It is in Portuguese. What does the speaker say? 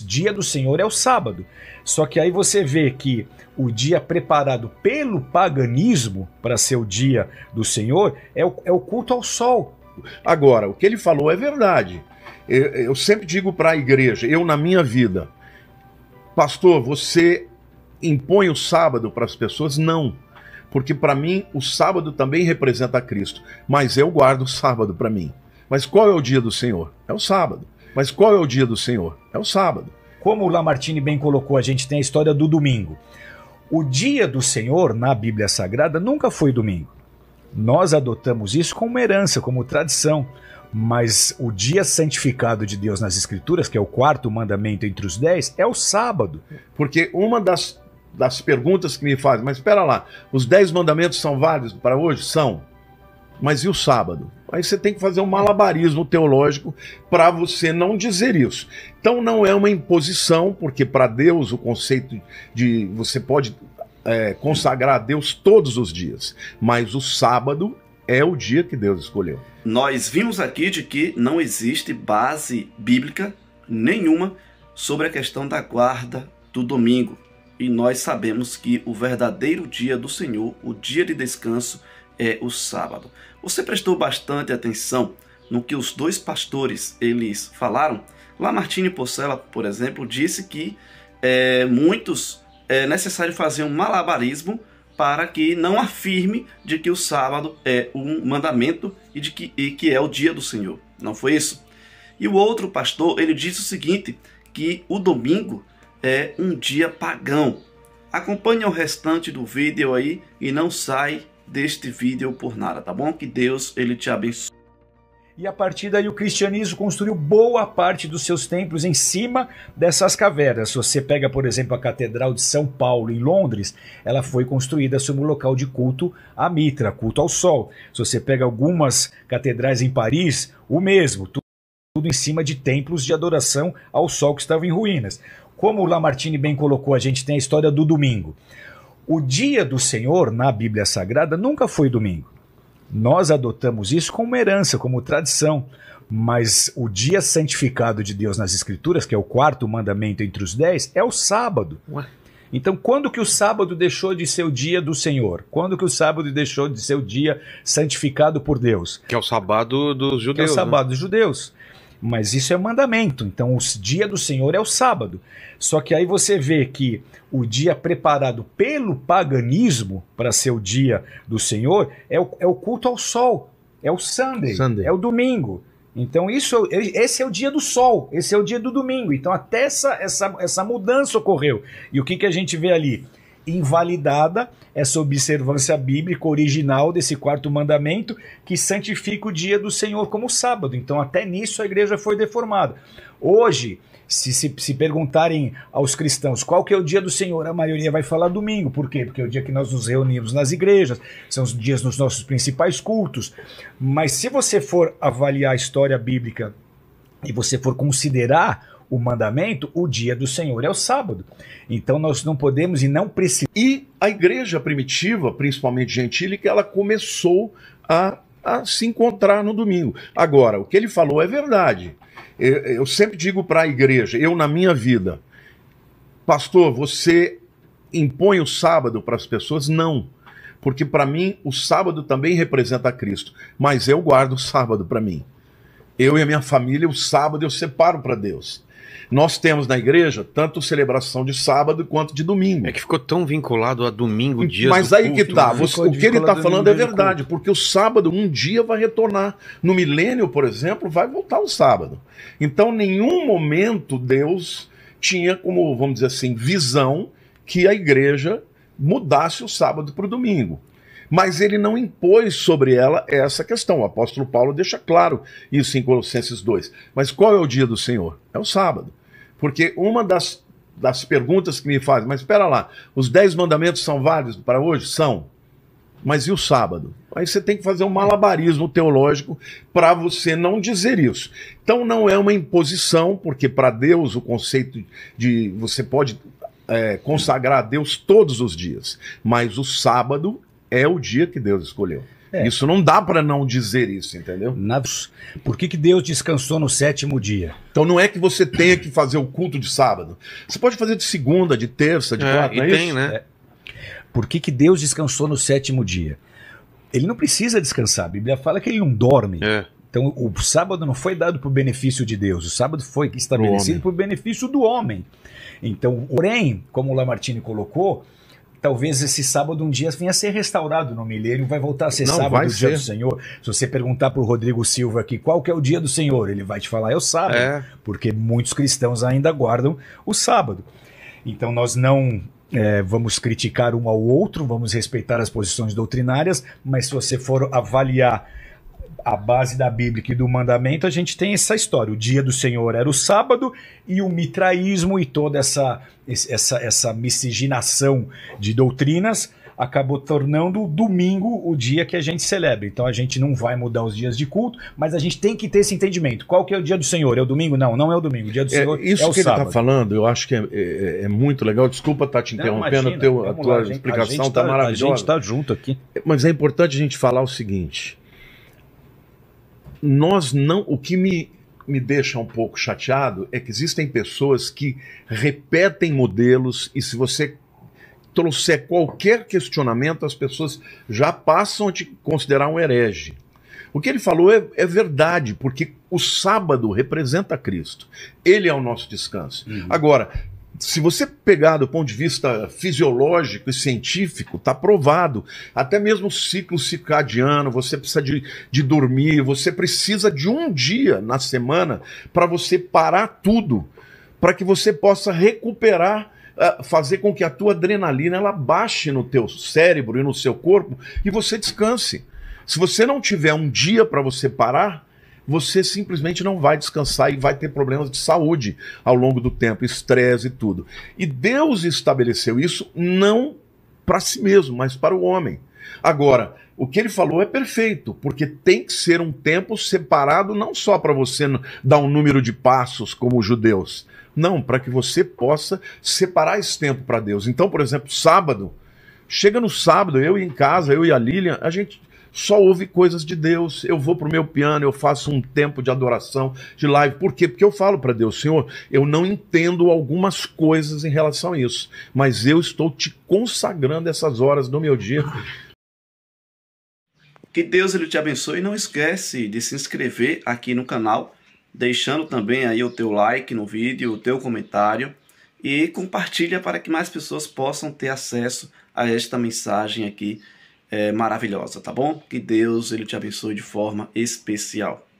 dia do Senhor é o sábado. Só que aí você vê que o dia preparado pelo paganismo para ser o dia do Senhor é o, é o culto ao sol. Agora, o que ele falou é verdade. Eu, eu sempre digo para a igreja, eu na minha vida, pastor, você impõe o sábado para as pessoas? Não. Porque para mim o sábado também representa Cristo, mas eu guardo o sábado para mim. Mas qual é o dia do Senhor? É o sábado. Mas qual é o dia do Senhor? É o sábado. Como o Lamartine bem colocou, a gente tem a história do domingo. O dia do Senhor na Bíblia Sagrada nunca foi domingo. Nós adotamos isso como herança, como tradição. Mas o dia santificado de Deus nas Escrituras, que é o quarto mandamento entre os dez, é o sábado. Porque uma das, das perguntas que me fazem, mas espera lá, os dez mandamentos são válidos para hoje? São. Mas e o sábado? Aí você tem que fazer um malabarismo teológico para você não dizer isso. Então não é uma imposição, porque para Deus o conceito de você pode é, consagrar a Deus todos os dias, mas o sábado é o dia que Deus escolheu. Nós vimos aqui de que não existe base bíblica nenhuma sobre a questão da guarda do domingo. E nós sabemos que o verdadeiro dia do Senhor, o dia de descanso, é o sábado. Você prestou bastante atenção no que os dois pastores eles falaram? Lamartine Porcela, por exemplo, disse que é, muitos é necessário fazer um malabarismo para que não afirme de que o sábado é um mandamento e de que, e que é o dia do Senhor. Não foi isso? E o outro pastor, ele disse o seguinte, que o domingo é um dia pagão. Acompanhe o restante do vídeo aí e não sai deste vídeo por nada, tá bom? Que Deus ele te abençoe. E a partir daí o cristianismo construiu boa parte dos seus templos em cima dessas cavernas. Se você pega, por exemplo, a Catedral de São Paulo em Londres, ela foi construída sobre um local de culto à Mitra, culto ao sol. Se você pega algumas catedrais em Paris, o mesmo, tudo em cima de templos de adoração ao sol que estavam em ruínas. Como o Lamartine bem colocou, a gente tem a história do domingo. O dia do Senhor na Bíblia Sagrada nunca foi domingo. Nós adotamos isso como herança, como tradição, mas o dia santificado de Deus nas Escrituras, que é o quarto mandamento entre os dez, é o sábado. Ué? Então, quando que o sábado deixou de ser o dia do Senhor? Quando que o sábado deixou de ser o dia santificado por Deus? Que é o sábado dos judeus. Que é o né? sábado né? dos judeus. Mas isso é mandamento. Então, o dia do Senhor é o sábado. Só que aí você vê que o dia preparado pelo paganismo para ser o dia do Senhor é o, é o culto ao sol, é o Sunday, Sunday. é o domingo. Então, isso, esse é o dia do sol, esse é o dia do domingo. Então, até essa, essa, essa mudança ocorreu. E o que, que a gente vê ali? invalidada essa observância bíblica original desse quarto mandamento que santifica o dia do Senhor como sábado. Então, até nisso a igreja foi deformada. Hoje, se, se, se, perguntarem aos cristãos qual que é o dia do Senhor, a maioria vai falar domingo. Por quê? Porque é o dia que nós nos reunimos nas igrejas, são os dias dos nossos principais cultos. Mas se você for avaliar a história bíblica e você for considerar o mandamento, o dia do Senhor é o sábado. Então nós não podemos e não precisamos. E a igreja primitiva, principalmente gentílica, ela começou a, a se encontrar no domingo. Agora, o que ele falou é verdade. Eu, eu sempre digo para a igreja, eu na minha vida, pastor, você impõe o sábado para as pessoas? Não porque para mim o sábado também representa Cristo, mas eu guardo o sábado para mim. Eu e a minha família, o sábado eu separo para Deus. Nós temos na igreja tanto celebração de sábado quanto de domingo. É que ficou tão vinculado a domingo, dia Mas do aí culto, que tá, né? você, o que ele está falando é verdade, porque o sábado um dia vai retornar. No milênio, por exemplo, vai voltar o sábado. Então, nenhum momento Deus tinha como, vamos dizer assim, visão que a igreja mudasse o sábado para o domingo mas ele não impôs sobre ela essa questão. O apóstolo Paulo deixa claro isso em Colossenses 2. Mas qual é o dia do Senhor? É o sábado. Porque uma das, das perguntas que me fazem, mas espera lá, os dez mandamentos são válidos para hoje? São. Mas e o sábado? Aí você tem que fazer um malabarismo teológico para você não dizer isso. Então não é uma imposição, porque para Deus o conceito de você pode é, consagrar a Deus todos os dias, mas o sábado é o dia que Deus escolheu. É. Isso não dá para não dizer isso, entendeu? Na... Por que, que Deus descansou no sétimo dia? Então não é que você tenha que fazer o culto de sábado. Você pode fazer de segunda, de terça, de é, quarta. E é tem, isso? né? É. Por que, que Deus descansou no sétimo dia? Ele não precisa descansar. A Bíblia fala que ele não dorme. É. Então, o sábado não foi dado para o benefício de Deus, o sábado foi estabelecido para o benefício do homem. Então, porém, como o Lamartine colocou, talvez esse sábado um dia venha a ser restaurado no milênio, vai voltar a ser não, sábado, o dia ser. do Senhor. Se você perguntar para o Rodrigo Silva aqui qual que é o dia do Senhor, ele vai te falar, é o sábado, é. porque muitos cristãos ainda guardam o sábado. Então nós não é, vamos criticar um ao outro, vamos respeitar as posições doutrinárias, mas se você for avaliar a base da Bíblia e do mandamento, a gente tem essa história. O dia do Senhor era o sábado e o mitraísmo e toda essa, essa, essa miscigenação de doutrinas acabou tornando o domingo o dia que a gente celebra. Então a gente não vai mudar os dias de culto, mas a gente tem que ter esse entendimento. Qual que é o dia do Senhor? É o domingo? Não, não é o domingo. O dia do é, Senhor é o que você ele está falando, eu acho que é, é, é muito legal. Desculpa estar tá te interrompendo, não, imagina, teu, a tua lá, explicação está tá, tá maravilhosa. A gente está junto aqui. Mas é importante a gente falar o seguinte nós não. O que me, me deixa um pouco chateado é que existem pessoas que repetem modelos e se você trouxer qualquer questionamento, as pessoas já passam a te considerar um herege. O que ele falou é, é, verdade, porque o sábado representa Cristo. Ele é o nosso descanso. Uhum. Agora, se você pegar do ponto de vista fisiológico e científico, está provado. Até mesmo o ciclo circadiano, você precisa de, de dormir, você precisa de um dia na semana para você parar tudo, para que você possa recuperar eh, fazer com que a tua adrenalina ela baixe no teu cérebro e no seu corpo e você descanse. Se você não tiver um dia para você parar, você simplesmente não vai descansar e vai ter problemas de saúde ao longo do tempo, estresse e tudo. E Deus estabeleceu isso não para si mesmo, mas para o homem. Agora, o que ele falou é perfeito, porque tem que ser um tempo separado não só para você dar um número de passos como os judeus, não, para que você possa separar esse tempo para Deus. Então, por exemplo, sábado, chega no sábado, eu em casa, eu e a Lilian, a gente só ouve coisas de Deus. Eu vou para o meu piano, eu faço um tempo de adoração, de live. Por quê? Porque eu falo para Deus, Senhor, eu não entendo algumas coisas em relação a isso, mas eu estou te consagrando essas horas do meu dia. Que Deus ele te abençoe e não esquece de se inscrever aqui no canal, deixando também aí o teu like no vídeo, o teu comentário e compartilha para que mais pessoas possam ter acesso a esta mensagem aqui é, maravilhosa, tá bom? Que Deus ele te abençoe de forma especial.